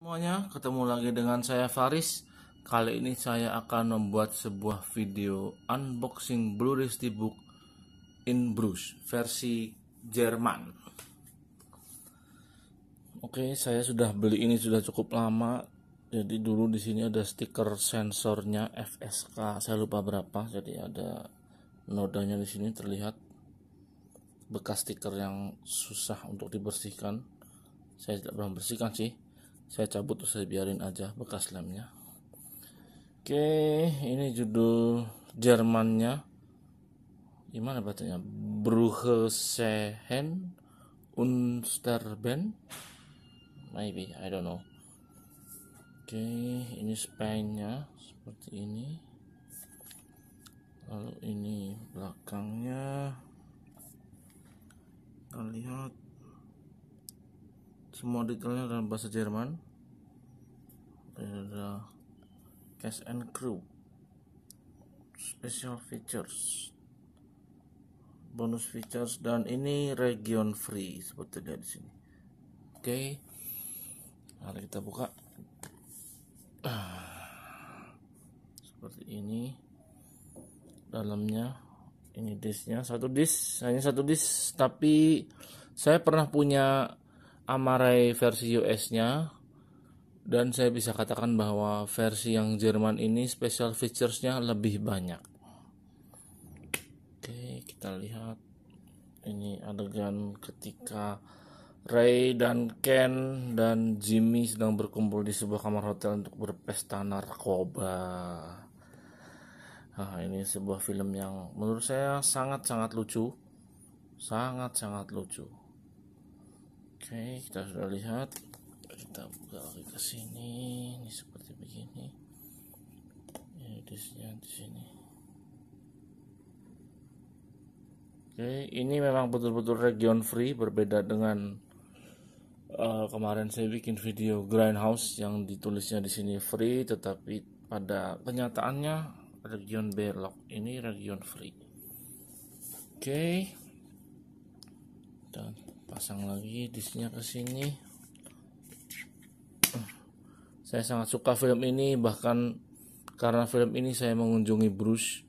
Semuanya, ketemu lagi dengan saya Faris. Kali ini saya akan membuat sebuah video unboxing Blu-ray Steelbook in bruce versi Jerman. Oke, saya sudah beli ini sudah cukup lama. Jadi dulu di sini ada stiker sensornya FSK. Saya lupa berapa. Jadi ada nodanya di sini terlihat bekas stiker yang susah untuk dibersihkan. Saya tidak pernah bersihkan sih saya cabut terus saya biarin aja bekas lemnya oke ini judul Jermannya gimana bacanya Bruchsehen Unsterben maybe I don't know oke ini Spainnya seperti ini lalu ini belakangnya kita lihat semua detailnya dalam bahasa Jerman ada cash and crew special features bonus features dan ini region free seperti di sini oke okay. mari kita buka ah. seperti ini dalamnya ini disknya satu disk hanya satu disk tapi saya pernah punya Amarai versi US-nya dan saya bisa katakan bahwa versi yang Jerman ini special features-nya lebih banyak. Oke, kita lihat ini adegan ketika Ray dan Ken dan Jimmy sedang berkumpul di sebuah kamar hotel untuk berpesta narkoba. Nah, ini sebuah film yang menurut saya sangat-sangat lucu. Sangat-sangat lucu. Oke, kita sudah lihat. Kita buka lagi ke sini. Ini seperti begini. Ini disini, di sini. Oke, ini memang betul-betul region free berbeda dengan uh, kemarin saya bikin video grindhouse yang ditulisnya di sini free tetapi pada kenyataannya region belok ini region free. Oke. Dan pasang lagi disnya ke sini hmm. saya sangat suka film ini bahkan karena film ini saya mengunjungi Bruce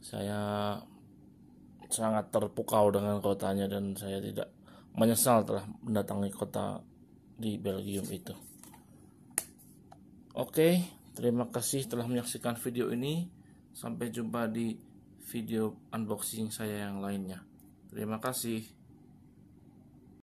saya sangat terpukau dengan kotanya dan saya tidak menyesal telah mendatangi kota di Belgium itu oke terima kasih telah menyaksikan video ini sampai jumpa di video unboxing saya yang lainnya terima kasih